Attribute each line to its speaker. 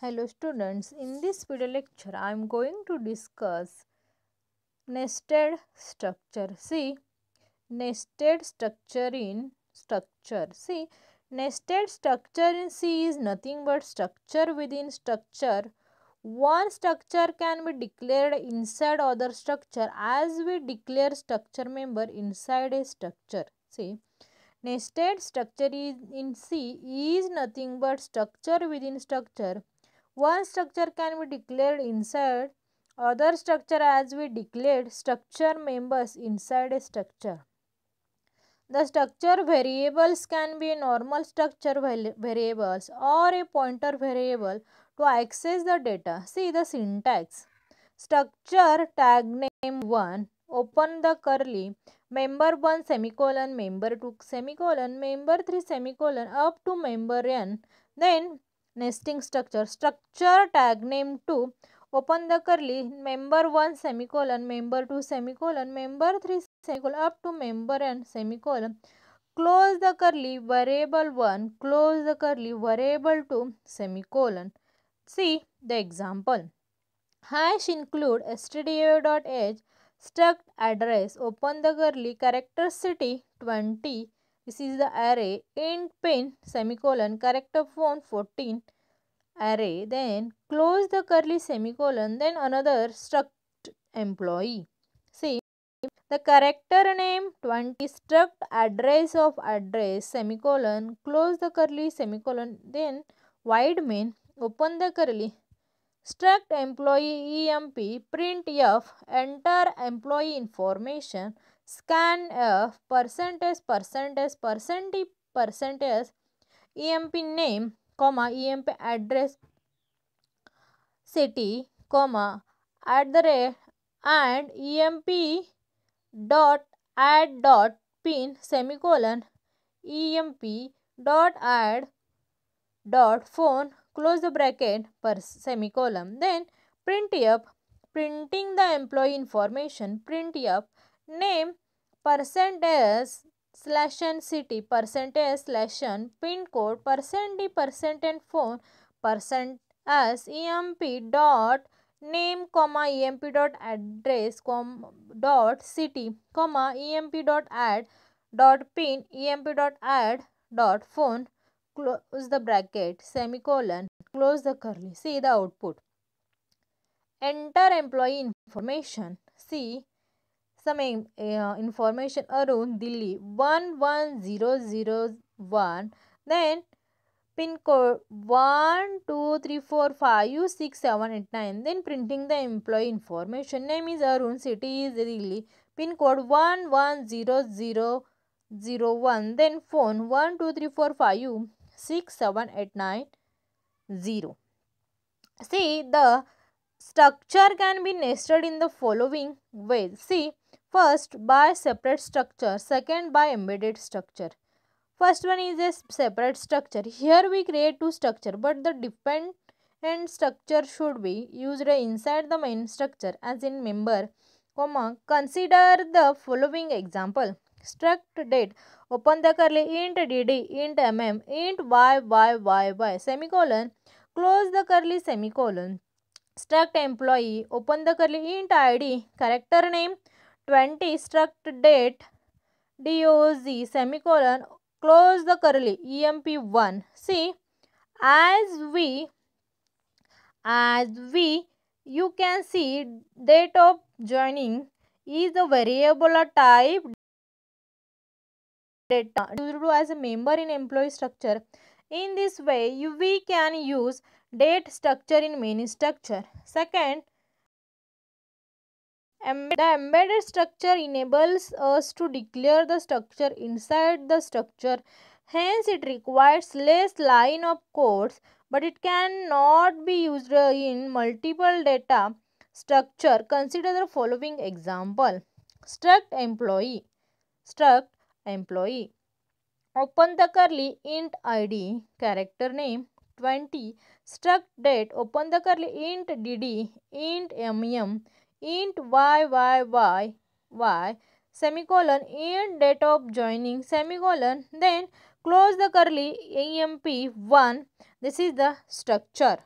Speaker 1: Hello students, in this video lecture I am going to discuss nested structure. See, nested structure in structure. See, nested structure in C is nothing but structure within structure. One structure can be declared inside other structure as we declare structure member inside a structure. See, nested structure in C is nothing but structure within structure one structure can be declared inside other structure as we declared structure members inside a structure. The structure variables can be normal structure variables or a pointer variable to access the data. See the syntax. Structure tag name 1 open the curly member 1 semicolon member 2 semicolon member 3 semicolon up to member n then nesting structure structure tag name to open the curly member one semicolon member two semicolon member three semicolon up to member n semicolon close the curly variable one close the curly variable two semicolon see the example hash include S T D O dot H struct address open the curly character city twenty This is the array int pin semicolon character phone 14 array then close the curly semicolon then another struct employee. See the character name 20 struct address of address semicolon close the curly semicolon then wide main open the curly struct employee emp print f enter employee information scan f percentage percentage percentage percentage emp name comma emp address city comma at the rate and emp dot add dot pin semicolon emp dot add dot phone close the bracket per semicolon then print up printing the employee information print up name percent s slash n city percent s slash n pin code percent d percent and phone percent as emp dot name comma emp dot address com dot city comma emp dot add dot pin emp dot add dot phone close the bracket semicolon close the curly see the output enter employee information see some uh, information around Delhi 11001 then pin code 1 2 3 4 5 6 7 8 9 then printing the employee information name is Arun city is Delhi pin code 110001 then phone 1 2 3 4 5 6 7 8 9 0 see the structure can be nested in the following ways see First by separate structure, second by embedded structure. First one is a separate structure. Here we create two structure but the dependent structure should be used inside the main structure as in member, comma, consider the following example. struct date open the curly int dd int mm int y y y y semicolon close the curly semicolon struct employee open the curly int id character name 20 struct date doz semicolon close the curly emp1 see as we as we you can see date of joining is a variable type data do as a member in employee structure in this way you, we can use date structure in many structure second the embedded structure enables us to declare the structure inside the structure. Hence, it requires less line of codes, but it cannot be used in multiple data structure. Consider the following example. Struct employee. Struct employee. Open the curly int id character name 20 struct date open the curly int dd int mm int y y y y semicolon int date of joining semicolon then close the curly emp 1 this is the structure